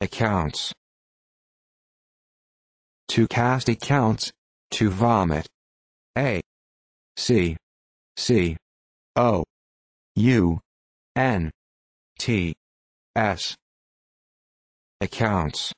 accounts. To cast accounts, to vomit. A. C. C. O. U. N. T. S. Accounts.